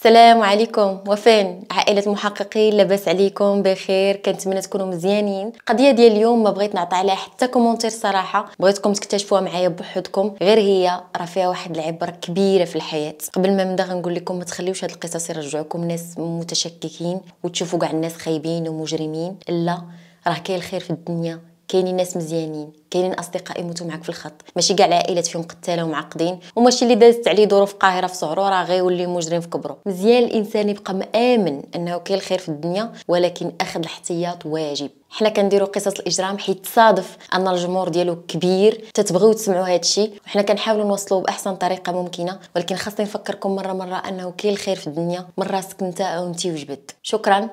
السلام عليكم وفين عائلة المحققين لاباس عليكم بخير كنتمنى تكونوا مزيانين القضية ديال اليوم ما بغيت نعطي عليها حتى كومونتير صراحة بغيتكم تكتشفوها معايا بوحدكم غير هي راه فيها واحد العبرة كبيرة في الحياة قبل ما نبدا غنقول لكم ما تخليوش هاد القصص يرجعوكم ناس متشككين وتشوفوا كاع الناس خايبين ومجرمين لا راه كاين الخير في الدنيا كاينين ناس مزيانين كاينين اصدقاء يموتوا معك في الخط ماشي كاع العائلات فيهم قتاله ومعقدين وماشي اللي دازت عليه ظروف قاهره في سعرو راه غيولي مجرم في كبره مزيان الانسان يبقى مامن انه كاين الخير في الدنيا ولكن اخذ الاحتياط واجب حنا كنديروا قصص الاجرام حيت صادف ان الجمهور ديالو كبير تتبغيو تسمعوا هذا الشيء وحنا كنحاولوا نوصلوا باحسن طريقه ممكنه ولكن خاصني نفكركم مره مره انه كاين الخير في الدنيا من راسك انت او انت وجبد شكرا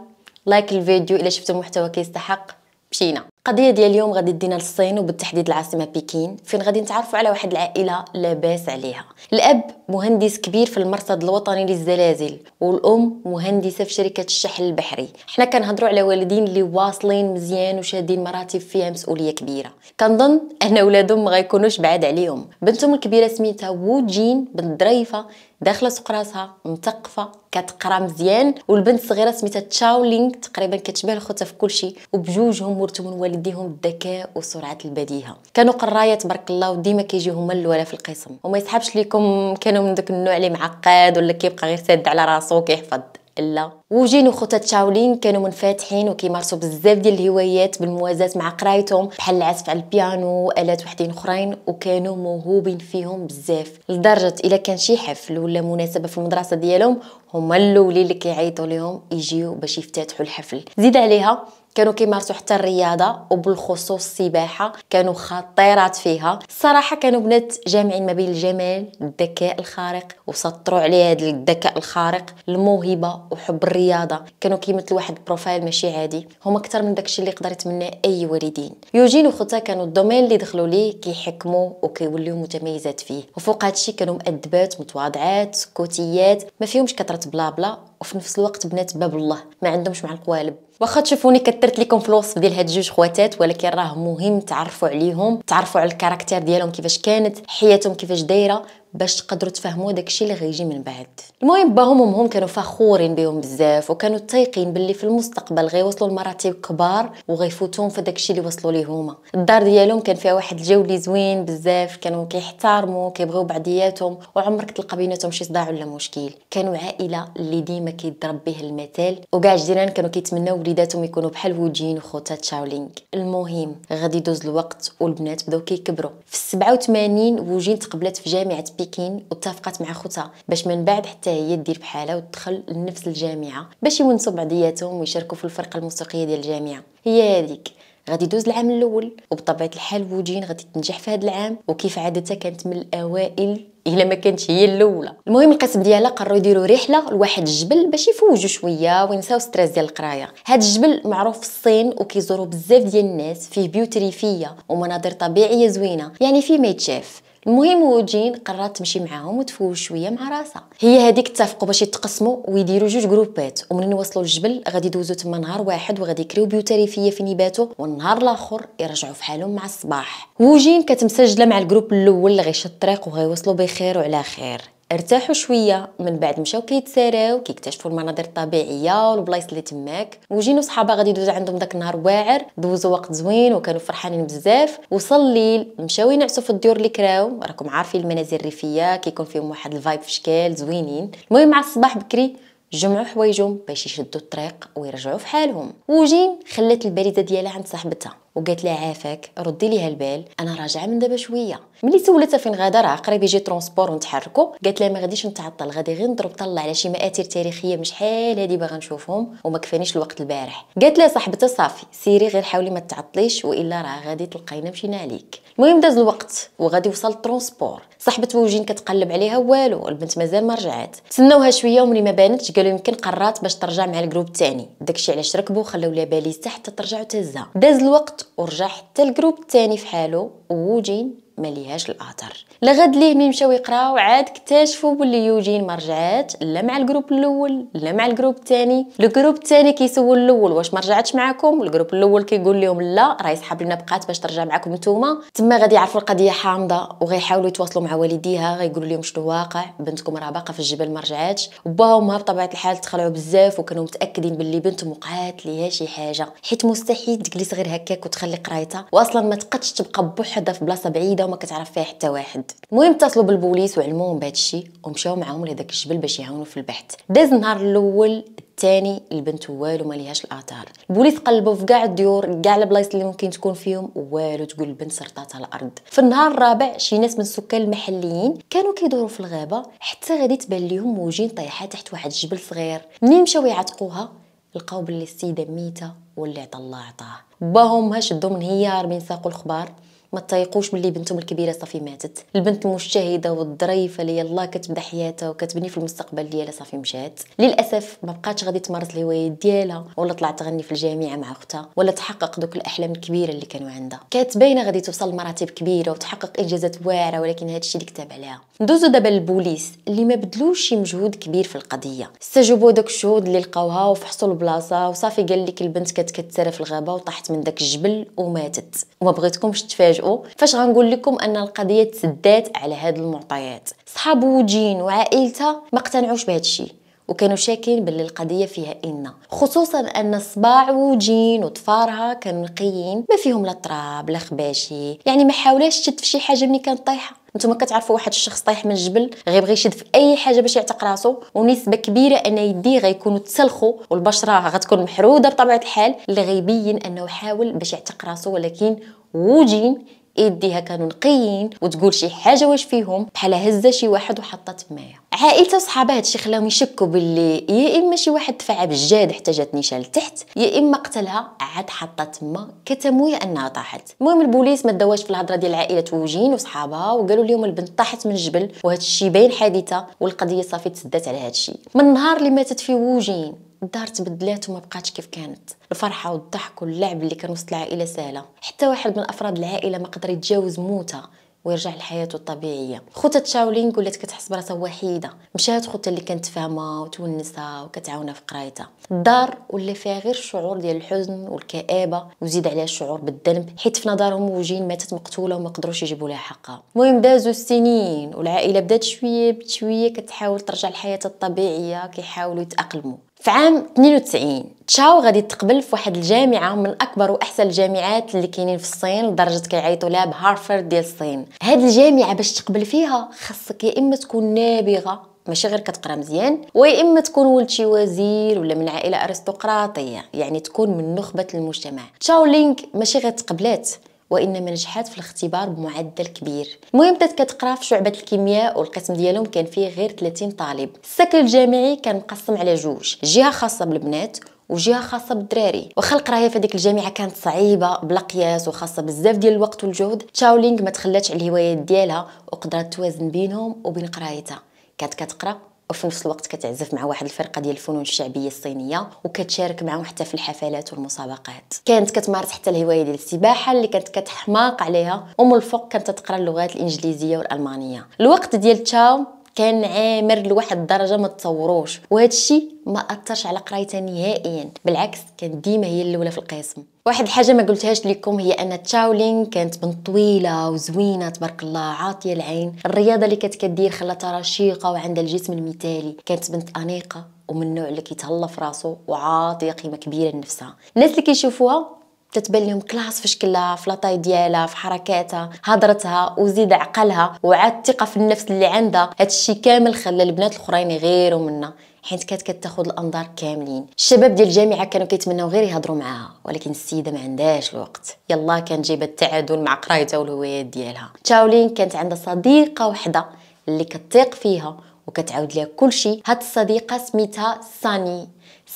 لايك الفيديو الا شفتوا المحتوى كيستحق مشينا القضيه ديال اليوم غادي دينا للصين وبالتحديد العاصمه بكين فين غادي نتعرفوا على واحد العائله لاباس عليها الاب مهندس كبير في المرصد الوطني للزلازل والام مهندسه في شركه الشحن البحري حنا كنهضروا على والدين اللي واصلين مزيان وشادين مراتب فيها مسؤوليه كبيره كنظن ان ولادهم ما غيكونوش بعاد عليهم بنتهم الكبيره سميتها وو جين بنت ظريفه داخله سوق راسها مثقفه كتقرا مزيان والبنت الصغيره سميتها تشاولينغ تقريبا كتشبه الخوتها في كلشي وبجوجهم ورثوا من والديهم الذكاء وسرعه البديهه كانوا قرايه تبارك الله وديما كيجيو هما الاولى في القسم وما يسحبش ليكم كانوا من داك النوع اللي معقد ولا كيبقى غير ساد على راسو كيحفظ لا وجين وخوتات شاولين كانوا منفتحين وكيمارسوا بزاف ديال الهوايات بالموازاة مع قرايتهم بحال العزف على البيانو والات وحدين اخرين وكانوا موهوبين فيهم بزاف لدرجه الا كان شي حفل ولا مناسبه في المدرسه ديالهم هما الاولين اللي كيعيطوا ليهم يجيو باش يفتتحوا الحفل زيد عليها كانوا كيمارسوا حتى الرياضه وبالخصوص السباحه كانوا خطيرات فيها الصراحه كانوا بنات جامعين ما بين الجمال الذكاء الخارق وسطروا عليه هذا الذكاء الخارق الموهبه وحب الرياضه كانوا كيمثلوا واحد البروفايل ماشي عادي هما اكثر من داكشي اللي يقدر يتمناه اي والدين يوجين وخوتها كانوا الدومين اللي دخلوا ليه كيحكموا وكيوليو متميزات فيه وفوق هادشي كانوا مؤدبات متواضعات سكوتيات ما فيهمش كثره بلا بلا وفي نفس الوقت بنات باب الله ما عندهمش مع القوالب واخا تشوفوني كثرت لكم في الوصف ديال هاد جوج خواتات ولكن راه مهم تعرفوا عليهم تعرفوا على الكاركتير ديالهم كيفاش كانت حياتهم كيفاش دايره باش تقدروا تفهموا داكشي اللي غيجي من بعد المهم باهم ومهم كانوا فخورين بهم بزاف وكانوا تايقين باللي في المستقبل غيوصلوا لمراتب كبار وغيفوتهم في داكشي اللي وصلوا ليه هما الدار ديالهم كان فيها واحد الجو اللي زوين بزاف كانوا كيحتارموا كيبغيو بعضياتهم وعمرك تلقى بيناتهم شي صداع ولا مشكل كانوا عائله اللي ديما كيضرب به المثال وكاع الجيران كانوا كيتمنوا وليداتهم يكونوا بحال وجين وخوتات شاولينغ المهم غادي يدوز الوقت والبنات بداو كيكبروا في 87 وجين تقبلات في جامعه بي كاين وتفقت مع خوتها باش من بعد حتى هي دير بحالها وتدخل لنفس الجامعه باش يونسوا بعضياتهم ويشاركوا في الفرقه الموسيقيه ديال الجامعه هي هذيك غادي يدوز العام الاول وبطبيعه الحال وجين غادي تنجح في هذا العام وكيف عادتها كانت من الاوائل الا ما كانتش هي الاولى المهم القسم ديالها قرروا يديروا رحله لواحد الجبل باش يفوجوا شويه وينساو ستريس ديال القرايه هذا الجبل معروف في الصين وكيزوروا بزاف ديال الناس فيه بيوت ريفيه ومناظر طبيعيه زوينه يعني فيه ما يتشاف المهم وجين قررت تمشي معاهم وتفوش شويه مع راسها هي هذيك اتفقوا باش يتقسموا ويديروا جوج جروبات ومنين وصلوا للجبل غادي يدوزوا تما نهار واحد وغادي يكريو بيو ريفيه فين نباتو والنهار الاخر يرجعوا فحالهم مع الصباح وجين كتمسجله مع الجروب الاول اللي غيشد الطريق وغيوصلوا بخير وعلى خير ارتاحوا شويه من بعد مشاو كيتساراو كيكتشفوا المناظر الطبيعيه والبلايص اللي تماك وجينو صحابه غادي يدوز عندهم داك النهار واعر دوزوا وقت زوين وكانوا فرحانين بزاف وصل الليل مشاو ينعسوا في الديور اللي كراو راكم عارفين المنازل الريفيه كيكون فيهم واحد الفايب في شكال زوينين المهم مع الصباح بكري جمعوا حوايجهم باش يشدوا الطريق ويرجعوا في حالهم وجين خلات البريده ديالها عند صاحبتها وقالت لها عافاك ردي ليها البال انا راجعه من دابا شويه ملي سولتها فين غادا راه قريب يجي ترونسبور ونتحركوا قالت لها ما غاديش نتعطل غادي غير نضرب طلع على شي مآثر تاريخيه شحال هادي باغا نشوفهم وما كفانيش الوقت البارح قالت لها صاحبتها صافي سيري غير حاولي ما تعطليش والا راه غادي تلقينا مشينا عليك المهم داز الوقت وغادي يوصل الترونسبور صاحبه وجين كتقلب عليها والو البنت مازال ما رجعات تسناوها شويه وملي ما بانتش قالوا يمكن قرات باش ترجع مع الجروب الثاني داكشي علاش ركبوا وخلاو ليها باليز تحت ترجع وتهزها داز الوقت ورجع حتى الجروب الثاني فحالو ووجين مليهاش الاثر لغد ليه ملي مشاو يقراو عاد اكتشفوا بلي يوجين ما رجعات لا مع الجروب الاول لا مع الجروب الثاني الجروب الثاني كيسول الاول واش ما رجعتش معاكم الجروب الاول كيقول لهم لا راه يسحب لنا بقات باش ترجع معاكم نتوما تما غادي يعرفوا القضيه حامضه وغيحاولوا يتواصلوا مع والديها غيقولوا لهم شنو واقع بنتكم راه باقه في الجبل ما رجعاتش وباهمها بطبيعه الحال تخلعوا بزاف وكانوا متاكدين باللي بنتهم وقعات ليها شي حاجه حيت مستحيل تجلس غير هكاك وتخلي قرايتها واصلا ما تقدش تبقى بوحدها في بلاصه بعيده وما كتعرف فيها حتى واحد المهم اتصلوا بالبوليس وعلموهم بهذا الشيء ومشاو معاهم لهذاك الجبل باش يعاونوا في البحث داز النهار الاول الثاني البنت والو ما ليهاش الاثار البوليس قلبوا في كاع الديور كاع البلايص اللي ممكن تكون فيهم والو تقول البنت سرطاتها الارض في النهار الرابع شي ناس من السكان المحليين كانوا كيدوروا في الغابه حتى غادي تبان لهم موجين طايحه تحت واحد الجبل صغير منين مشاو يعتقوها لقاو باللي السيده ميته واللي عطا الله عطاه باهم شدو من هيار من ساقوا الخبار ما تطيقوش ملي بنتهم الكبيره صافي ماتت البنت المجتهده والظريفه اللي يلاه كتبدا حياتها وكتبني في المستقبل ديالها صافي مشات للاسف ما بقاتش غادي تمارس الهوايات ديالها ولا طلعت تغني في الجامعه مع اختها ولا تحقق دوك الاحلام الكبيره اللي كانوا عندها كانت باينه غادي توصل لمراتب كبيره وتحقق انجازات واعره ولكن هذا الشيء اللي كتب عليها ندوزو دابا للبوليس اللي ما بدلوش شي مجهود كبير في القضيه استجوبوا دوك الشهود اللي لقاوها وفحصوا البلاصه وصافي قال لك البنت كانت كتسرى في الغابه وطاحت من داك الجبل وماتت وما بغيتكمش تفاجئوا تتفاجئوا فاش غنقول لكم ان القضيه تسدات على هاد المعطيات صحاب وجين وعائلتها ما اقتنعوش بهذا الشيء وكانوا شاكين باللي القضيه فيها ان خصوصا ان صباع وجين وطفارها كانوا نقيين ما فيهم لا تراب لا خباشي يعني ما حاولاش تشد في شي حاجه ملي كانت طايحه نتوما كتعرفوا واحد الشخص طايح من الجبل غيبغي يشد في اي حاجه باش يعتق راسو ونسبه كبيره ان يديه غيكونوا تسلخوا والبشره غتكون محروده بطبيعه الحال اللي غيبين انه حاول باش يعتق راسو ولكن وجين يديها كانوا نقيين وتقول شي حاجه واش فيهم بحال هزه شي واحد وحطت مايه عائلته وصحابها هادشي خلاهم يشكوا باللي يا اما شي واحد دفعها بالجاد حتى جات نيشان لتحت يا اما قتلها عاد حطها تما كتمويه انها طاحت المهم البوليس ما داواش في الهضره ديال العائله توجين وصحابها وقالوا لهم البنت طاحت من الجبل وهادشي باين حادثه والقضيه صافي تسدات على هادشي من النهار اللي ماتت فيه وجين الدار تبدلات وما بقاتش كيف كانت الفرحه والضحك واللعب اللي كان وسط العائله سهله حتى واحد من افراد العائله ما قدر يتجاوز موتها ويرجع لحياته الطبيعيه خوته تشاولينغ ولات كتحس براسها وحيده مشات خوته اللي كانت فاهمه وتونسها وكتعاونها في قرايتها الدار ولا فيها غير الشعور ديال الحزن والكآبه وزيد عليها الشعور بالذنب حيت في نظرهم وجين ماتت مقتوله وما قدروش يجيبوا لها حقها المهم دازوا السنين والعائله بدات شويه بشويه كتحاول ترجع لحياتها الطبيعيه كيحاولوا يتاقلموا في عام 92 تشاو غادي تقبل في واحد الجامعه من اكبر واحسن الجامعات اللي كاينين في الصين لدرجه كيعيطوا لها بهارفرد ديال الصين هاد الجامعه باش تقبل فيها خاصك يا اما تكون نابغه ماشي غير كتقرا مزيان ويا اما تكون ولد شي وزير ولا من عائله ارستقراطيه يعني تكون من نخبه المجتمع تشاولينغ ماشي غير تقبلات وانما نجحات في الاختبار بمعدل كبير المهم بدات كتقرا في شعبه الكيمياء والقسم ديالهم كان فيه غير 30 طالب السكن الجامعي كان مقسم على جوج جهه خاصه بالبنات وجهه خاصه بالدراري واخا القرايه في هذيك الجامعه كانت صعيبه بلا قياس وخاصه بزاف ديال الوقت والجهد تشاولينغ ما تخلاتش على الهوايات ديالها وقدرت توازن بينهم وبين قرايتها كانت كتقرا وفي نفس الوقت كتعزف مع واحد الفرقه ديال الفنون الشعبيه الصينيه وكتشارك معهم حتى في الحفلات والمسابقات كانت كتمارس حتى الهوايه ديال السباحه اللي كانت كتحماق عليها ومن الفوق كانت تقرا اللغات الانجليزيه والالمانيه الوقت ديال تشاو كان عامر لواحد الدرجه ما تصوروش وهذا الشيء ما اثرش على قرايتها نهائيا بالعكس كانت ديما هي الاولى في القسم واحد الحاجه ما قلتهاش لكم هي ان تشاولين كانت بنت طويله وزوينه تبارك الله عاطيه العين الرياضه اللي كانت كدير خلاتها رشيقه وعندها الجسم المثالي كانت بنت انيقه ومن النوع اللي كيتهلا في راسو وعاطيه قيمه كبيره لنفسها الناس اللي كيشوفوها تتبان لهم كلاس في شكلها في لاطاي ديالها في حركاتها هضرتها وزيد عقلها وعاد الثقه في النفس اللي عندها هادشي كامل خلى البنات الاخرين يغيروا منها حيت كانت كتاخذ الانظار كاملين الشباب ديال الجامعه كانوا كيتمناو غير يهضروا معاها ولكن السيده ما عندهاش الوقت يلا كان جايبه التعادل مع قرايتها والهوايات ديالها تشاولين كانت عندها صديقه وحده اللي كتثق فيها وكتعاود ليها كلشي هاد الصديقه سميتها ساني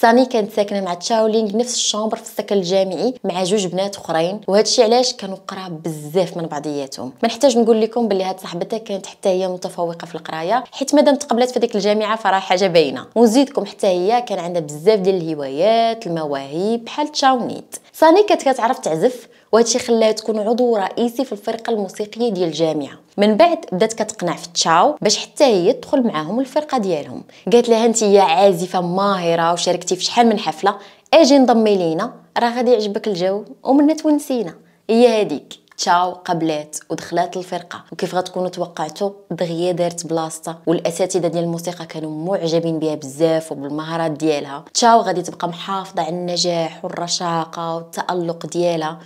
ساني كانت ساكنه مع تشاولينغ نفس الشامبر في السكن الجامعي مع جوج بنات اخرين الشيء علاش كانوا قراب بزاف من بعضياتهم ما نحتاج نقول لكم بلي هاد صاحبتها كانت حتى هي متفوقه في القرايه حيت مادام تقبلات في ديك الجامعه فراه حاجه باينه ونزيدكم حتى هي كان عندها بزاف ديال الهوايات المواهب بحال تشاونيت ساني كانت كتعرف تعزف وهادشي خلاها تكون عضو رئيسي في الفرقه الموسيقيه ديال الجامعه من بعد بدات كتقنع في تشاو باش حتى هي تدخل معاهم الفرقه ديالهم قالت لها انت يا عازفه ماهره وشاركتي في شحال من حفله اجي انضمي لينا راه غادي يعجبك الجو ومنا تونسينا هي هذيك تشاو قبلات ودخلات الفرقه وكيف غتكونوا توقعتوا دغيا دارت بلاصتها والاساتذه ديال الموسيقى كانوا معجبين بها بزاف وبالمهارات ديالها تشاو غادي تبقى محافظه على النجاح والرشاقه والتالق ديالها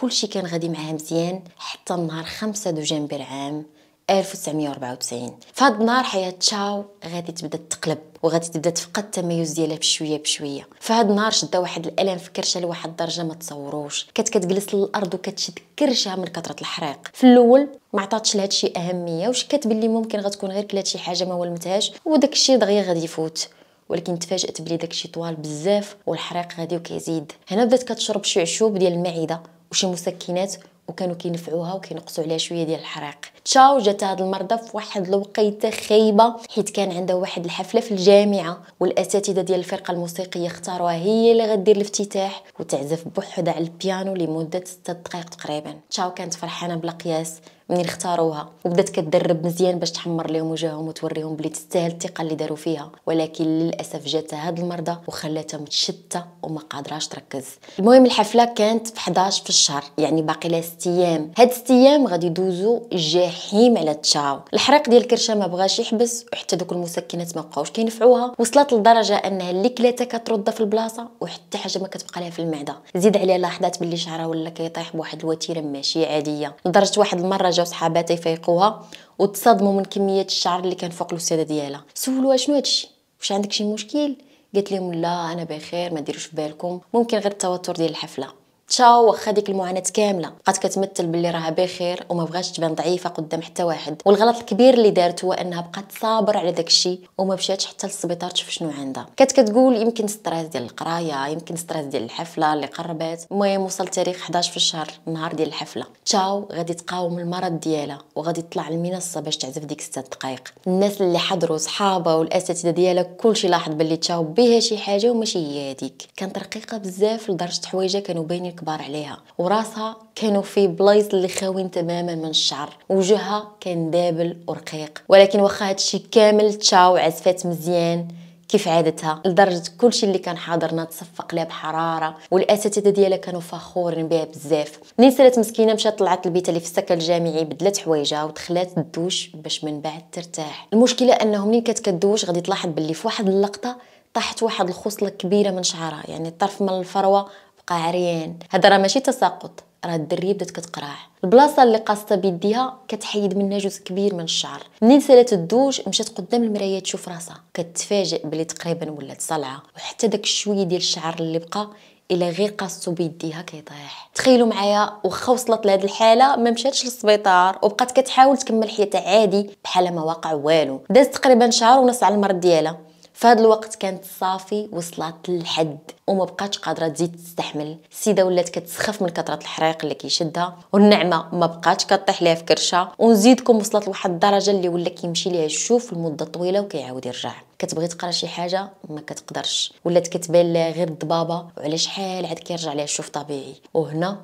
كل شيء كان غادي معاه مزيان حتى نهار خمسة دجنبر عام 1994 فهاد النهار حياة تشاو غادي تبدا تقلب وغادي تبدا تفقد التميز ديالها بشويه بشويه فهاد النهار شدا واحد الالم في كرشها لواحد الدرجه ما تصوروش كانت كتجلس للارض وكتشد كرشها من كثره الحريق في الاول ما عطاتش لهادشي اهميه وشكات باللي ممكن غتكون غير كلات شي حاجه ما ولمتهاش وداكشي دغيا غادي يفوت ولكن تفاجات بلي داكشي طوال بزاف والحريق غادي وكيزيد هنا بدات كتشرب شي عشوب ديال المعده وشي مسكنات وكانوا كينفعوها وكينقصوا عليها شويه ديال الحريق تشاو جات هاد المرضى في واحد الوقيته خايبه حيت كان عندها واحد الحفله في الجامعه والاساتذه ديال الفرقه الموسيقيه اختاروها هي اللي غدير الافتتاح وتعزف بوحدها على البيانو لمده 6 دقائق تقريبا تشاو كانت فرحانه بلا قياس منين اختاروها وبدات كتدرب مزيان باش تحمر لهم وجههم وتوريهم بلي تستاهل الثقه اللي داروا فيها ولكن للاسف جاتها هاد المرضى وخلاتها متشته وما قادراش تركز المهم الحفله كانت في 11 في الشهر يعني باقي لها 6 ايام هاد 6 ايام غادي يدوزوا جحيم على تشاو الحريق ديال الكرشه ما بغاش يحبس وحتى دوك المسكنات ما بقاوش كينفعوها وصلت لدرجه انها اللي كلاتها كترد في البلاصه وحتى حاجه ما كتبقى لها في المعده زيد عليها لاحظات باللي شعرها ولا كيطيح بواحد الوتيره ماشي عاديه لدرجه واحد المره الحاجه صحاباتها يفيقوها وتصدموا من كميه الشعر اللي كان فوق الوساده ديالها سولوها شنو هادشي واش عندك شي مشكل قالت لهم لا انا بخير ما ديروش في بالكم ممكن غير التوتر ديال الحفله تشاو واخا ديك المعاناه كامله بقات كتمثل باللي راها بخير وما بغاش تبان ضعيفه قدام حتى واحد والغلط الكبير اللي دارت هو انها بقات صابره على داك الشيء وما مشاتش حتى للسبيطار تشوف شنو عندها كانت كتقول يمكن ستريس ديال القرايه يمكن ستريس ديال الحفله اللي قربت المهم وصل تاريخ 11 في الشهر النهار ديال الحفله تشاو غادي تقاوم المرض ديالها وغادي تطلع للمنصه باش تعزف ديك 6 دقائق الناس اللي حضروا صحابها والاساتذه ديالها كلشي لاحظ باللي تشاو بها شي حاجه وماشي هي هذيك كانت رقيقه بزاف لدرجه حوايجها كانوا باينين كبار عليها وراسها كانوا في بلايص اللي خاوين تماما من الشعر وجهها كان دابل ورقيق ولكن واخا هادشي كامل تشاو عزفات مزيان كيف عادتها لدرجه كلشي اللي كان حاضرنا تصفق لها بحراره والاساتذه ديالها كانوا فخورين بها بزاف منين سالات مسكينه مشات طلعت البيت اللي في السكن الجامعي بدلت حوايجها ودخلات الدوش باش من بعد ترتاح المشكله انه منين كانت كدوش غادي تلاحظ باللي في واحد اللقطه طاحت واحد الخصله كبيره من شعرها يعني الطرف من الفروه قاعرين هذا راه ماشي تساقط راه الدريه بدات كتقرع البلاصه اللي قاصته بيديها كتحيد منها جزء كبير من الشعر منين سالات الدوش مشات قدام المرايه تشوف راسها كتفاجئ بلي تقريبا ولات صلعه وحتى داك الشويه ديال الشعر اللي بقى الا غير قاصو بيديها كيطيح تخيلوا معايا واخا وصلت لهاد الحاله ما مشاتش للسبيطار وبقات كتحاول تكمل حياتها عادي بحال ما واقع والو دازت تقريبا شهر ونص على المرض ديالها فهاد الوقت كانت صافي وصلت للحد وما بقاتش قادره تزيد تستحمل السيده ولات كتسخف من كثره الحريق اللي كيشدها والنعمه ما بقاتش كطيح ليها في كرشه ونزيدكم وصلت لواحد الدرجه اللي ولا كيمشي ليها الشوف لمده طويله وكيعاود يرجع كتبغي تقرا شي حاجه ما كتقدرش ولات كتبان ليها غير الضبابه وعلى شحال عاد كيرجع ليها الشوف طبيعي وهنا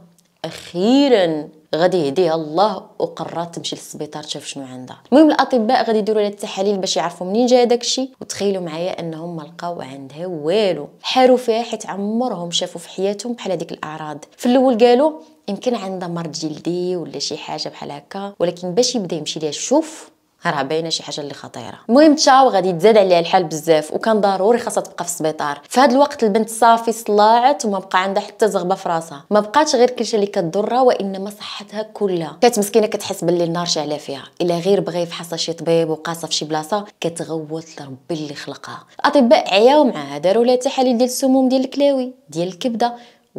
اخيرا غادي يهديها الله وقررت تمشي للسبيطار تشوف شنو عندها المهم الاطباء غادي يديروا لها التحاليل باش يعرفوا منين جا داكشي وتخيلوا معايا انهم ما لقاو عندها والو حاروا فيها حيت عمرهم شافوا في حياتهم بحال هذيك الاعراض في الاول قالوا يمكن عندها مرض جلدي ولا شي حاجه بحال هكا ولكن باش يبدا يمشي ليها الشوف راه باينه شي حاجه اللي خطيره المهم تشاو غادي تزاد عليها الحال بزاف وكان ضروري خاصها تبقى في السبيطار في هذا الوقت البنت صافي صلعت وما بقى عندها حتى زغبه في راسها ما بقاتش غير شيء اللي كضرها وانما صحتها كلها كانت مسكينه كتحس باللي النار شاعله فيها الا غير بغى يفحصها شي طبيب وقاصه في شي بلاصه كتغوت لربي اللي خلقها الاطباء عياو معاها داروا لها تحاليل ديال السموم ديال الكلاوي ديال الكبده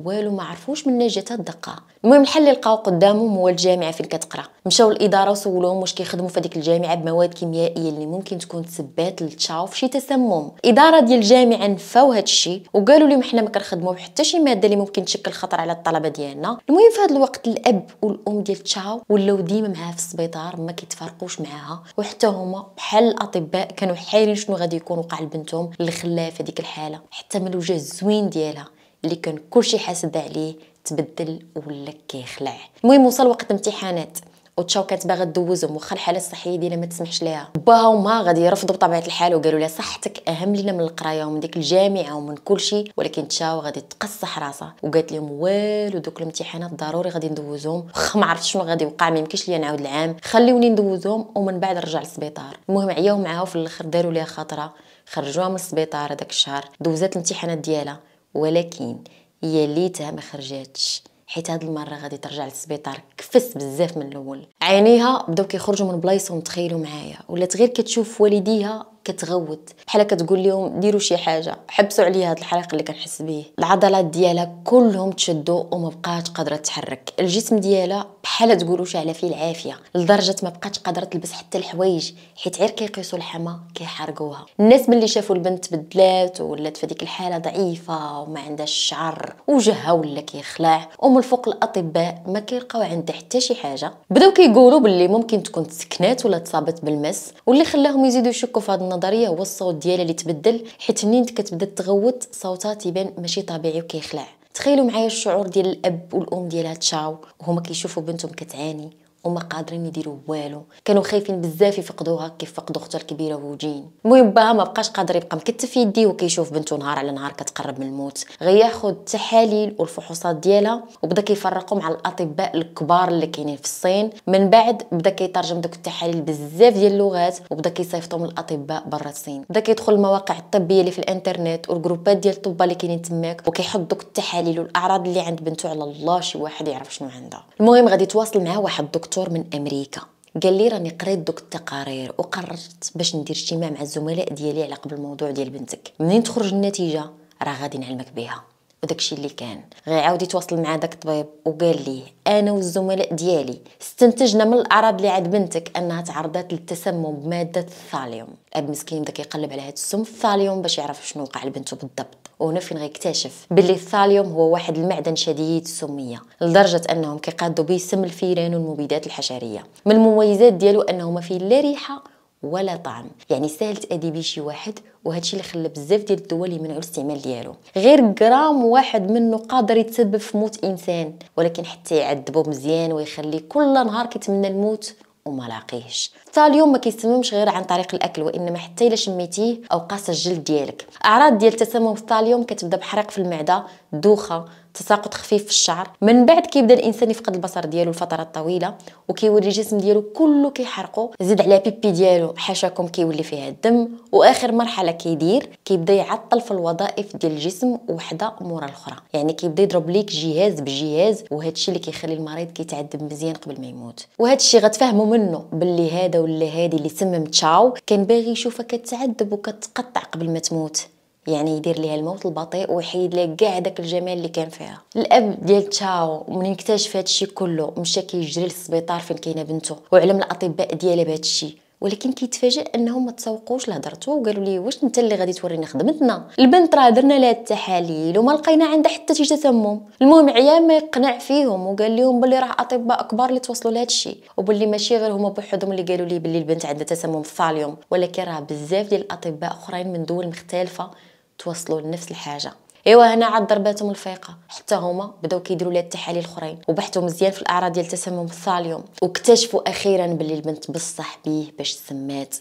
والو ما عرفوش من جات الدقه المهم الحل اللي لقاو قدامهم هو الجامعه فين كتقرا مشاو للاداره وسولوهم واش كيخدموا في هذيك الجامعه بمواد كيميائيه اللي ممكن تكون تسبات للتشاو في شي تسمم الاداره ديال الجامعه نفاو هذا الشيء وقالوا لهم حنا ما كنخدموا بحتى شي ماده اللي ممكن تشكل خطر على الطلبه ديالنا المهم في هذا الوقت الاب والام ديال تشاو ولاو ديما معاها في السبيطار ما كيتفارقوش معاها وحتى هما بحال الاطباء كانوا حايرين شنو غادي يكون وقع لبنتهم اللي خلاها في هذيك الحاله حتى من الوجه الزوين ديالها اللي كان كلشي حاسد عليه تبدل ولا كيخلع المهم وصل وقت الامتحانات وتشاو كانت باغا تدوزهم واخا الحاله الصحيه ديالها ما تسمحش ليها باها وما غادي يرفضوا بطبيعه الحال وقالوا لها صحتك اهم لينا من القرايه ومن ديك الجامعه ومن كلشي ولكن تشاو غادي تقصح راسها وقالت لهم والو دوك الامتحانات ضروري غادي ندوزهم واخا ما عرفتش شنو غادي يوقع ما يمكنش ليا نعاود العام خليوني ندوزهم ومن بعد نرجع للسبيطار المهم عياو معاها وفي الاخر داروا ليها خاطره خرجوها من السبيطار هذاك الشهر دوزات الامتحانات ديالها ولكن يا ليتها ما خرجاتش حيت هاد المره غادي ترجع للسبيطار كفس بزاف من الاول عينيها بداو كيخرجوا من بلايصهم تخيلوا معايا ولات غير كتشوف والديها كتغوت بحال كتقول لهم ديروا شي حاجه حبسوا عليا هذا الحريق اللي كنحس به العضلات ديالها كلهم تشدوا وما بقات قادره تتحرك الجسم ديالها بحال تقولوا شعله فيه العافيه لدرجه ما بقاتش قادره تلبس حتى الحوايج حيت غير كيقيسوا الحما كيحرقوها الناس ملي شافوا البنت تبدلات ولات في الحاله ضعيفه وما عندهاش شعر وجهها ولا كيخلع ومن فوق الاطباء ما كيلقاو عندها حتى شي حاجه بداو كيقولوا باللي ممكن تكون تسكنات ولا تصابت بالمس واللي خلاهم يزيدوا يشكوا في هذا النظريه هو الصوت ديالها اللي تبدل حيت منين كتبدا تغوت صوتها تيبان ماشي طبيعي وكيخلع تخيلوا معايا الشعور ديال الاب والام ديالها تشاو وهما كيشوفوا بنتهم كتعاني وما قادرين يديروا والو كانوا خايفين بزاف يفقدوها كيف فقدوا اختها الكبيره وجين المهم باها ما بقاش قادر يبقى مكتف يديه وكيشوف بنته نهار على نهار كتقرب من الموت غياخد التحاليل والفحوصات ديالها وبدا كيفرقوا مع الاطباء الكبار اللي كاينين في الصين من بعد بدا كيترجم دوك التحاليل بزاف ديال اللغات وبدا كيصيفطهم للاطباء برا الصين بدا كيدخل المواقع الطبيه اللي في الانترنت والجروبات ديال الطب اللي كاينين تماك وكيحط دوك التحاليل والاعراض اللي عند بنته على الله شي واحد يعرف شنو عندها المهم غادي يتواصل معاه واحد دوك دكتور من امريكا قال لي راني قريت دوك التقارير وقررت باش ندير اجتماع مع الزملاء ديالي على قبل الموضوع ديال بنتك منين تخرج النتيجه راه غادي نعلمك بها وداكشي اللي كان غير عاود يتواصل مع داك الطبيب وقال لي انا والزملاء ديالي استنتجنا من الاعراض اللي عند بنتك انها تعرضت للتسمم بماده الثاليوم الاب مسكين بدا كيقلب على هذا السم الثاليوم باش يعرف شنو وقع لبنته بالضبط وهنا فين غيكتشف باللي الثاليوم هو واحد المعدن شديد السميه لدرجه انهم كيقادوا به سم الفيران والمبيدات الحشريه من المميزات ديالو انه ما فيه لا ريحه ولا طعم يعني سهل تادي بيه شي واحد وهادشي اللي خلى بزاف ديال الدول يمنعوا الاستعمال ديالو غير غرام واحد منه قادر يتسبب في موت انسان ولكن حتى يعذبو مزيان ويخليه كل نهار كيتمنى الموت وما لاقيهش حتى اليوم ما كيسممش غير عن طريق الاكل وانما حتى الا شميتيه او قاس الجلد ديالك اعراض ديال التسمم حتى اليوم كتبدا بحريق في المعده دوخه تساقط خفيف في الشعر من بعد كيبدا الانسان يفقد البصر ديالو لفترات طويله وكيولي الجسم ديالو كله كيحرقو زيد على بيبي ديالو حاشاكم كيولي فيها الدم واخر مرحله كيدير كيبدا يعطل في الوظائف ديال الجسم وحده مورا الاخرى يعني كيبدا يضرب ليك جهاز بجهاز وهذا الشيء اللي كيخلي المريض كيتعذب مزيان قبل ما يموت وهذا الشيء غتفهموا منه باللي هذا ولا هادي اللي سمم تشاو كان باغي يشوفها كتعذب وكتقطع قبل ما تموت يعني يدير ليها الموت البطيء ويحيد لها كاع داك الجمال اللي كان فيها الاب ديال تشاو من اكتشف هادشي كله مشى كيجري للسبيطار فين كاينه بنته وعلم الاطباء ديالها بهادشي ولكن كيتفاجئ انهم ما تسوقوش لهضرته وقالوا ليه واش انت اللي غادي تورينا خدمتنا البنت راه درنا لها التحاليل وما لقينا عندها حتى شي تسمم المهم عيان ما يقنع فيهم وقال لهم بلي راه اطباء كبار اللي توصلوا لهذا الشيء وبلي ماشي غير هما بوحدهم اللي قالوا لي بلي البنت عندها تسمم فاليوم ولكن راه بزاف ديال الاطباء اخرين من دول مختلفه توصلوا لنفس الحاجه ايوا هنا عاد ضرباتهم الفيقه حتى هما بداو كيديروا ليها التحاليل الاخرين وبحثوا مزيان في الاعراض ديال تسمم الثاليوم واكتشفوا اخيرا باللي البنت بصح بيه باش تسمات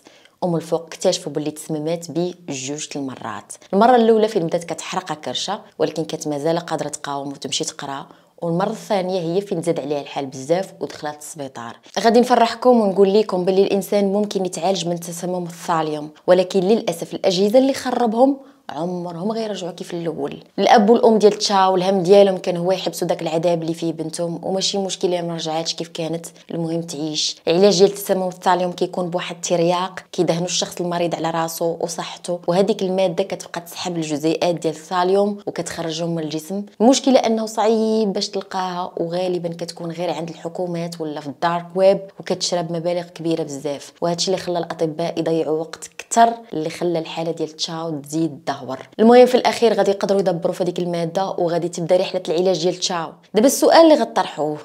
ام الفوق اكتشفوا باللي تسممات جوج المرات المره الاولى فين بدات كتحرق كرشه ولكن كانت مازال قادره تقاوم وتمشي تقرا والمره الثانيه هي فين زاد عليها الحال بزاف ودخلت السبيطار غادي نفرحكم ونقول لكم باللي الانسان ممكن يتعالج من تسمم الثاليوم ولكن للاسف الاجهزه اللي خربهم عمرهم غير غيرجعوا كيف الاول الاب والام ديال تشا والهم ديالهم كان هو يحبسوا داك العذاب اللي فيه بنتهم وماشي مشكله ما رجعاتش كيف كانت المهم تعيش العلاج ديال التسمم التاليوم كيكون بواحد الترياق كيدهنوا الشخص المريض على راسو وصحته وهذيك الماده كتبقى تسحب الجزيئات ديال الثاليوم وكتخرجهم من الجسم المشكله انه صعيب باش تلقاها وغالبا كتكون غير عند الحكومات ولا في الدارك ويب وكتشرب مبالغ كبيره بزاف وهادشي اللي خلى الاطباء يضيعوا وقت اكثر اللي خلى الحاله ديال تشاو تزيد تدهور المهم في الاخير غادي يقدروا يدبروا في هذيك الماده وغادي تبدا رحله العلاج ديال تشاو دابا السؤال اللي غطرحوه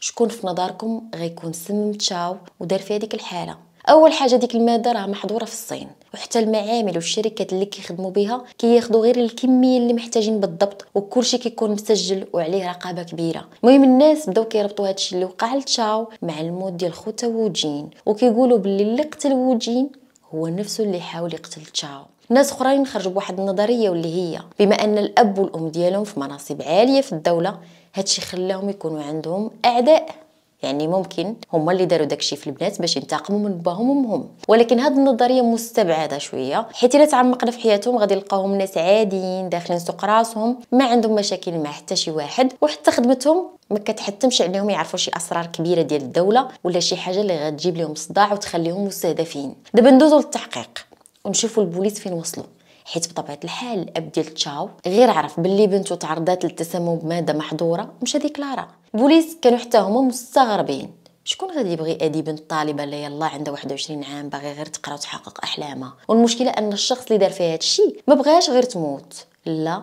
شكون في نظركم غيكون سم تشاو ودار في هذيك الحاله اول حاجه ديك الماده راه محظوره في الصين وحتى المعامل والشركات اللي كيخدموا بها كياخذوا غير الكميه اللي محتاجين بالضبط وكلشي كيكون مسجل وعليه رقابه كبيره المهم الناس بداو كيربطوا هادشي اللي وقع لتشاو مع الموت ديال خوتا ووجين وكيقولوا باللي اللي قتل ووجين هو نفسه اللي حاول يقتل تشاو ناس اخرين خرجوا بواحد النظريه واللي هي بما ان الاب والام ديالهم في مناصب عاليه في الدوله هادشي خلاهم يكونوا عندهم اعداء يعني ممكن هما اللي داروا داكشي في البنات باش ينتقموا من باهم وامهم ولكن هذه النظريه مستبعده شويه حيت الا تعمقنا في حياتهم غادي نلقاهم ناس عاديين داخلين سوق راسهم ما عندهم مشاكل مع حتى شي واحد وحتى خدمتهم ما كتحتمش عليهم يعرفوا شي اسرار كبيره ديال الدوله ولا شي حاجه اللي غتجيب لهم صداع وتخليهم مستهدفين دابا ندوزو للتحقيق ونشوفوا البوليس فين وصلوا حيت بطبيعه الحال الاب ديال تشاو غير عرف باللي بنته تعرضات للتسمم بماده محظوره مش هذيك لارا بوليس كانوا حتى هما مستغربين شكون غادي يبغي بنت طالبه اللي يلا عندها 21 عام باغي غير تقرا وتحقق احلامها والمشكله ان الشخص اللي دار فيها هادشي ما بغاش غير تموت لا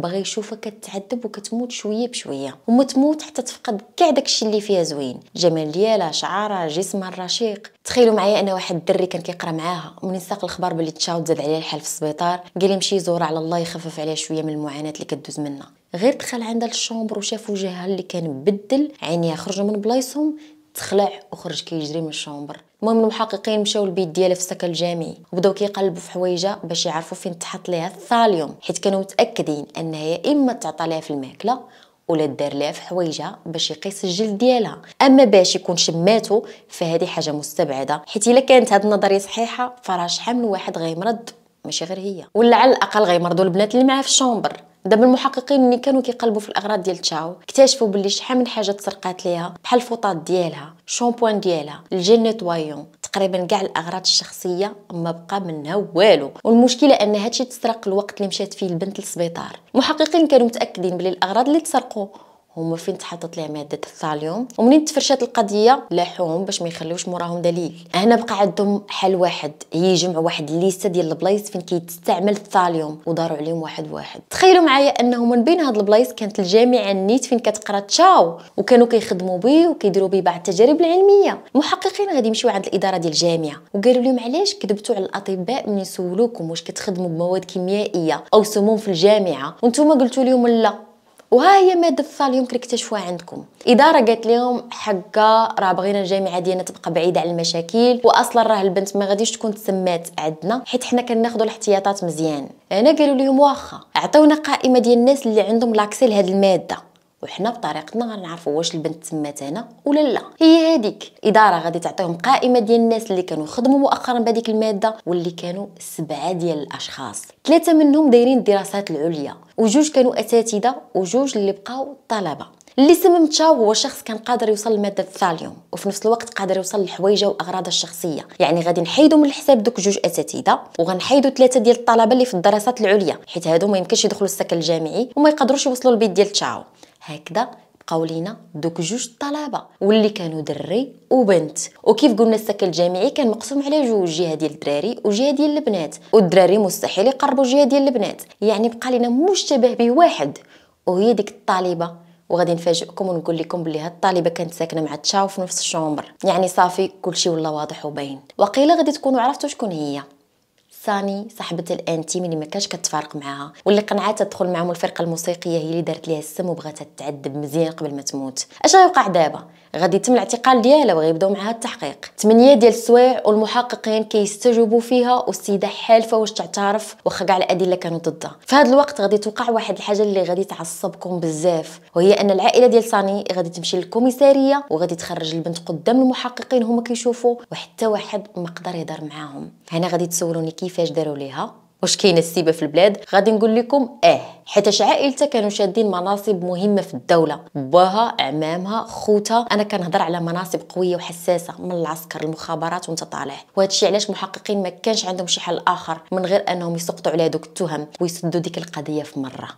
بغى يشوفك كتعذب وكتموت شويه بشويه وما تموت حتى تفقد كاع داكشي اللي فيها زوين الجمال ديالها شعرها جسمها الرشيق تخيلوا معايا انا واحد الدري كان كيقرا معاها ومن ساق الخبر باللي تشاو زاد عليها الحال في السبيطار قال مشي يزور على الله يخفف عليها شويه من المعاناه اللي كدوز منها غير دخل عندها للشومبر وشاف وجهها اللي كان بدل عينيها خرجوا من بلايصهم تخلع وخرج كيجري من الشومبر المهم المحققين مشاو للبيت ديالها في السكن الجامعي وبداو كيقلبوا في حوايجها باش يعرفوا فين تحط ليها الثاليوم حيت كانوا متاكدين انها يا اما تعطى ليها في الماكله ولا دار ليها في حوايجها باش يقيس الجلد ديالها اما باش يكون شماتو فهذه حاجه مستبعده حيت الا كانت هذه النظريه صحيحه فراش شحال من واحد غيمرض ماشي غير هي ولا على الاقل غيمرضوا البنات اللي معاه في الشومبر دابا المحققين ملي كانوا كيقلبوا في الاغراض ديال تشاو اكتشفوا باللي شحال من حاجه تسرقات ليها بحال الفوطات ديالها الشامبوان ديالها الجيل نيتوايون تقريبا كاع الاغراض الشخصيه ما بقى منها والو والمشكله ان هادشي تسرق الوقت اللي مشات فيه البنت للسبيطار المحققين كانوا متاكدين بلي الاغراض اللي تسرقوا هما فين تحطت ليه ماده الثاليوم ومنين تفرشات القضيه لاحوهم باش ما يخليوش موراهم دليل هنا بقى عندهم حل واحد هي جمع واحد الليسته ديال البلايص فين كيتستعمل الثاليوم وداروا عليهم واحد واحد تخيلوا معايا انه من بين هاد البلايص كانت الجامعه النيت فين كتقرا تشاو وكانوا كيخدموا به وكيديروا به بعض التجارب العلميه المحققين غادي يمشيو عند الاداره ديال الجامعه وقالوا لهم علاش كذبتوا على الاطباء ملي سولوكم واش كتخدموا بمواد كيميائيه او سموم في الجامعه وانتم قلتوا لهم لا وها هي ماده اليوم كنكتشفوها عندكم اداره قالت لهم حقا راه بغينا الجامعه ديالنا تبقى بعيده على المشاكل واصلا راه البنت ما غاديش تكون تسمات عندنا حيت حنا كناخذوا الاحتياطات مزيان هنا قالوا لهم واخا عطيونا قائمه ديال الناس اللي عندهم لاكسي لهاد الماده وحنا بطريقتنا غنعرفوا واش البنت تمات هنا ولا لا هي هذيك اداره غادي تعطيهم قائمه ديال الناس اللي كانوا خدموا مؤخرا بهذيك الماده واللي كانوا سبعه ديال الاشخاص ثلاثه منهم دايرين الدراسات العليا وجوج كانوا اساتذه وجوج اللي بقاو طلبه اللي سمم تشاو هو شخص كان قادر يوصل لماده الثاليوم وفي نفس الوقت قادر يوصل لحوايجه واغراضه الشخصيه يعني غادي نحيدو من الحساب دوك جوج اساتذه وغنحيدو ثلاثه ديال الطلبه اللي في الدراسات العليا حيت هادو ما يمكنش يدخلوا السكن الجامعي وما يقدروش يوصلوا للبيت ديال تشاو هكذا بقاو لينا دوك جوج الطلبه واللي كانوا دري وبنت وكيف قلنا السكن الجامعي كان مقسوم على جوج جهه ديال الدراري وجهه ديال البنات والدراري مستحيل يقربوا جهه ديال البنات يعني بقى لينا مشتبه به واحد وهي ديك الطالبه وغادي نفاجئكم ونقول لكم بلي هاد الطالبه كانت ساكنه مع تشاو في نفس الشومبر يعني صافي كلشي ولا واضح وباين وقيله غادي تكونوا عرفتوا شكون هي ثاني صاحبه الانتيم اللي ما كانش كتفارق معاها واللي قنعاتها تدخل معاهم الفرقه الموسيقيه هي اللي دارت ليها السم وبغاتها تعذب مزيان قبل ما تموت اش غيوقع دابا غادي يتم الاعتقال ديالها وغيبداو معها التحقيق 8 ديال السوايع والمحققين كيستجوبوا فيها والسيده حالفه واش تعترف واخا كاع الادله كانوا ضدها في هذا الوقت غادي توقع واحد الحاجه اللي غادي تعصبكم بزاف وهي ان العائله ديال ساني غادي تمشي للكوميساريه وغادي تخرج البنت قدام المحققين هما كيشوفوا وحتى واحد ما قدر يهضر معاهم هنا غادي تسولوني كيفاش داروا ليها واش كاين السيبه في البلاد غادي نقول لكم اه حيتاش عائلته كانوا شادين مناصب مهمه في الدوله باها عمامها خوتها انا كنهضر على مناصب قويه وحساسه من العسكر المخابرات وانت طالع وهذا الشيء علاش المحققين ما كانش عندهم شي حل اخر من غير انهم يسقطوا على دوك التهم ويسدوا ديك القضيه في مره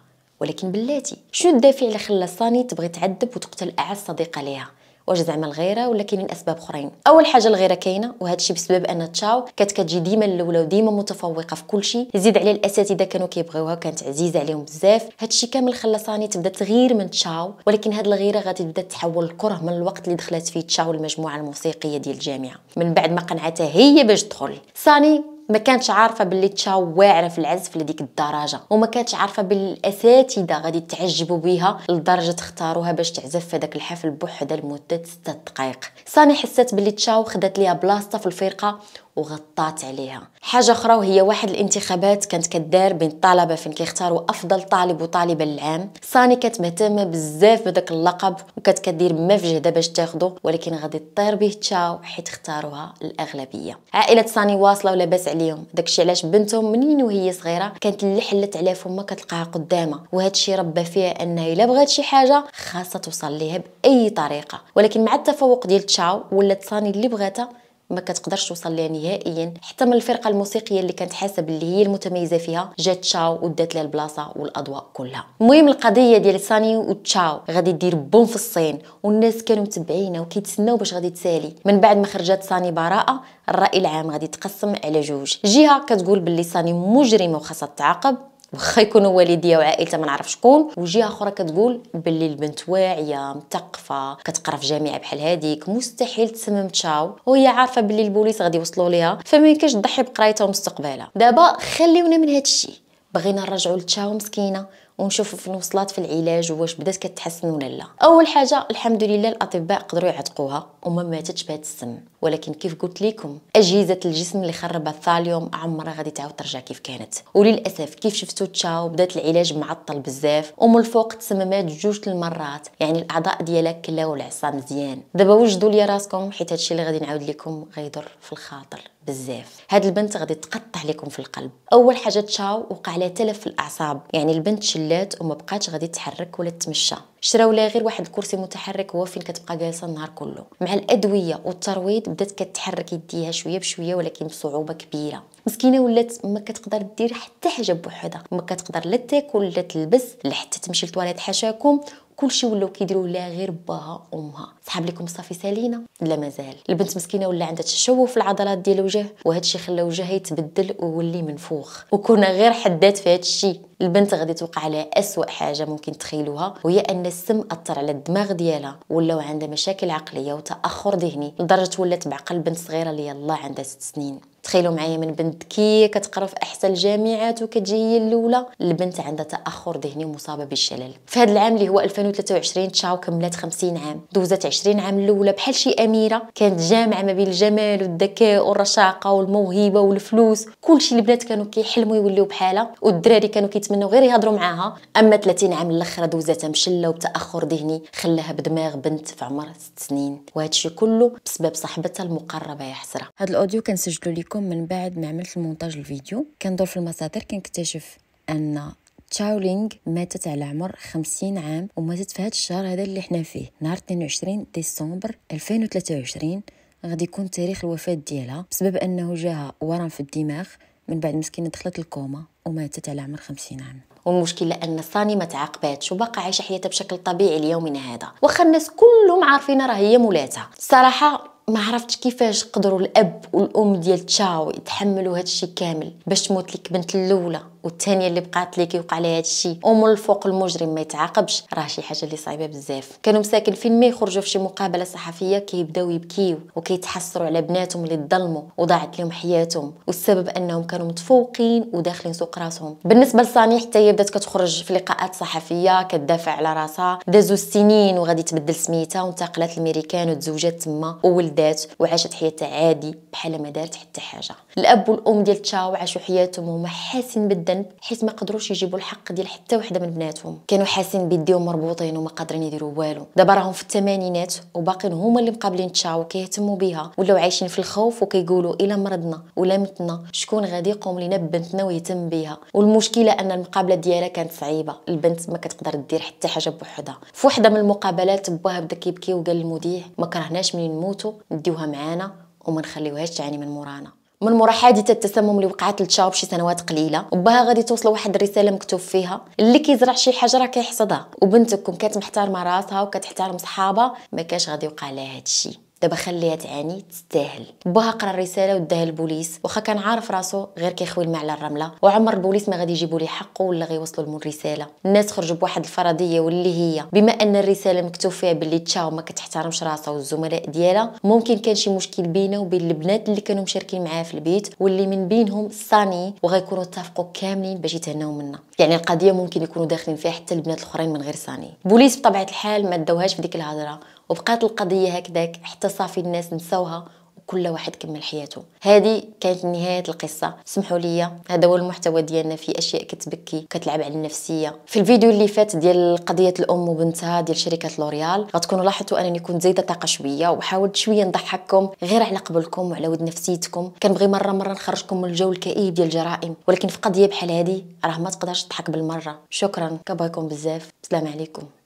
ولكن بلاتي شنو الدافع اللي خلى صاني تبغي تعذب وتقتل اعز صديقه ليها واش زعما الغيره ولا كاينين اسباب اخرين اول حاجه الغيره كاينه وهذا الشيء بسبب ان تشاو كانت كتجي ديما الاولى وديما متفوقه في كل شيء زيد عليها الاساتذه كانوا كيبغيوها كانت عزيزه عليهم بزاف هذا الشيء كامل خلى صاني تبدا تغير من تشاو ولكن هاد الغيره غادي تبدا تحول الكره من الوقت اللي دخلت فيه تشاو المجموعه الموسيقيه ديال الجامعه من بعد ما قنعتها هي باش تدخل صاني ما كانتش عارفه باللي تشاو واعره في العزف لديك الدرجه وما كانتش عارفه بالاساتذه غادي تعجبوا بها لدرجه تختاروها باش تعزف في داك الحفل بوحدها لمده 6 دقائق سامي حسات باللي تشاو خدات ليها بلاصتها في الفرقه وغطات عليها حاجه اخرى وهي واحد الانتخابات كانت كدار بين الطلبه فين كيختاروا افضل طالب وطالبه العام صاني مهتمه بزاف بداك اللقب كدير ما في باش تاخده ولكن غادي تطير به تشاو حيت اختاروها الاغلبيه عائله صاني واصله ولاباس عليهم داكشي علاش بنتهم منين وهي صغيره كانت اللي حلت عليها فما كتلقاها قدامها وهذا الشيء ربى فيها انها الا بغات شي حاجه خاصها توصل ليها باي طريقه ولكن مع التفوق ديال تشاو ولات صاني اللي بغاتها ما كتقدرش توصل ليها نهائيا حتى من الفرقه الموسيقيه اللي كانت حاسه باللي هي المتميزه فيها جات تشاو ودات لها البلاصه والاضواء كلها المهم القضيه ديال ساني وتشاو غادي دير بوم في الصين والناس كانوا متبعينها وكيتسناو باش غادي تسالي من بعد ما خرجت ساني براءه الراي العام غادي تقسم على جوج جهه كتقول باللي ساني مجرمه وخاصها تعاقب واخا يكونوا والديا وعائلته ما نعرف شكون وجهه اخرى كتقول باللي البنت واعيه مثقفه كتقرا في جامعه بحال هذيك مستحيل تسمم تشاو وهي عارفه باللي البوليس غادي يوصلوا ليها فما يمكنش تضحي بقرايتها ومستقبلها دابا خليونا من هذا الشيء بغينا نرجعوا لتشاو مسكينه ونشوفوا فين وصلت في العلاج واش بدات كتحسن ولا لا اول حاجه الحمد لله الاطباء قدروا يعتقوها وما ماتتش بهذا السم ولكن كيف قلت لكم اجهزه الجسم اللي خربها الثاليوم عمرها غادي تعاود ترجع كيف كانت وللاسف كيف شفتوا تشاو بدات العلاج معطل بزاف ومن الفوق تسممات جوج المرات يعني الاعضاء ديالها كلاو العصا مزيان دابا وجدوا لي راسكم حيت هادشي اللي غادي نعاود لكم غيضر في الخاطر بزاف هاد البنت غادي تقطع لكم في القلب اول حاجه تشاو وقع لها تلف في الاعصاب يعني البنت شلات وما بقاتش غادي تحرك ولا تمشى شراو لها غير واحد الكرسي متحرك هو فين كتبقى جالسه النهار كله مع الادويه والترويض بدات كتحرك يديها شويه بشويه ولكن بصعوبه كبيره مسكينه ولات ما كتقدر دير حتى حاجه بوحدها ما كتقدر لا تاكل لا تلبس لا حتى تمشي لطواليت حاشاكم كلشي ولاو كيديروه لها غير باها امها صحاب لكم صافي سالينا لا مازال البنت مسكينه ولا عندها تشوه في العضلات ديال الوجه وهذا الشيء خلى وجهها يتبدل ويولي منفوخ وكنا غير حدات في هذا الشيء البنت غادي توقع عليها اسوا حاجه ممكن تخيلوها وهي ان السم اثر على الدماغ ديالها ولاو عندها مشاكل عقليه وتاخر ذهني لدرجه ولات بعقل بنت صغيره اللي الله عندها 6 سنين تخيلوا معايا من بنت ذكيه كتقرا في احسن الجامعات وكتجي هي الاولى البنت عندها تاخر ذهني ومصابه بالشلل في هذا العام اللي هو 2023 تشاو كملات 50 عام دوزت 20 عام الاولى بحال شي اميره كانت جامعه ما بين الجمال والذكاء والرشاقه والموهبه والفلوس كلشي البنات كانوا كيحلموا يوليو بحالها والدراري كانوا كيتمنوا غير يهضروا معاها اما 30 عام الاخر دوزتها مشله وبتاخر ذهني خلاها بدماغ بنت في عمر 6 سنين وهذا الشيء كله بسبب صاحبتها المقربه يا حسره هذا الاوديو كنسجلوا لكم لكم من بعد ما عملت المونتاج الفيديو كندور في المصادر كنكتشف ان تشاولينغ ماتت على عمر 50 عام وماتت في هذا الشهر هذا اللي حنا فيه نهار 22 ديسمبر 2023 غادي يكون تاريخ الوفاة ديالها بسبب انه جاها ورم في الدماغ من بعد مسكينة دخلت الكوما وماتت على عمر 50 عام والمشكله ان ساني ما تعاقباتش وباقا عايشه حياتها بشكل طبيعي ليومنا هذا واخا الناس كلهم عارفين راه هي مولاتها الصراحه ما عرفتش كيفاش قدروا الاب والام ديال تشاو يتحملوا هادشي كامل باش تموت لك بنت الاولى والثانيه اللي بقات لي وقع لها هادشي ومن الفوق المجرم ما يتعاقبش راه شي حاجه اللي صعيبه بزاف كانوا مساكن فين ما يخرجوا في شي مقابله صحفيه كيبداو يبكيو وكيتحسروا على بناتهم اللي تظلموا وضاعت لهم حياتهم والسبب انهم كانوا متفوقين وداخلين سوق راسهم بالنسبه لصاني حتى هي بدات كتخرج في لقاءات صحفيه كتدافع على راسها دازو السنين وغادي تبدل سميتها وانتقلت لميريكان وتزوجات تما وولدات وعاشت حياتها عادي بحال ما دارت حتى حاجه الاب والام ديال تشاو عاشوا حياتهم وهما حاسين بالدم الذنب حيت ما قدروش يجيبوا الحق ديال حتى وحده من بناتهم كانوا حاسين بيديهم مربوطين وما قادرين يديروا والو دابا راهم في الثمانينات وباقيين هما اللي مقابلين تشاو كيهتموا بها ولاو عايشين في الخوف وكيقولوا الا مرضنا ولا متنا شكون غادي يقوم لينا ببنتنا ويهتم بها والمشكله ان المقابله ديالها كانت صعيبه البنت ما كتقدر دير حتى حاجه بوحدها في وحده من المقابلات باها بدا كيبكي وقال للمذيع ما كرهناش منين نموتوا نديوها معانا وما نخليوهاش تعاني من مورانا من مورا حادثه التسمم اللي وقعت لتشاوب شي سنوات قليله وباها غادي توصل واحد الرساله مكتوب فيها اللي كيزرع شي حاجه راه كيحصدها وبنتكم كانت محتارمة راسها وكتحتارم صحابها ما كاش غادي يوقع لها هادشي دابا خليها تعاني تستاهل باها قرا الرساله وداها البوليس واخا كان عارف راسو غير كيخوي الماء على الرمله وعمر البوليس ما غادي يجيبوا ليه حقه ولا غيوصلوا لهم الرساله الناس خرجوا بواحد الفرضيه واللي هي بما ان الرساله مكتوب فيها باللي تشاو ما كتحترمش راسها والزملاء ديالها ممكن كان شي مشكل بينه وبين البنات اللي كانوا مشاركين معاه في البيت واللي من بينهم ساني وغيكونوا اتفقوا كاملين باش يتهناو منا يعني القضيه ممكن يكونوا داخلين فيها حتى البنات الاخرين من غير ساني البوليس بطبيعه الحال ما داوهاش في ديك الهضره وبقات القضيه هكذاك حتى صافي الناس نساوها كل واحد كمل حياته هذه كانت نهايه القصه سمحوا لي هذا هو المحتوى ديالنا في اشياء كتبكي كتلعب على النفسيه في الفيديو اللي فات ديال قضيه الام وبنتها ديال شركه لوريال غتكونوا لاحظتوا انني كنت زايده طاقه شويه وحاولت شويه نضحككم غير على قبلكم وعلى ود نفسيتكم كنبغي مره مره نخرجكم من الجو الكئيب ديال الجرائم ولكن في قضيه بحال هذه راه ما تقدرش تضحك بالمره شكرا كبغيكم بزاف السلام عليكم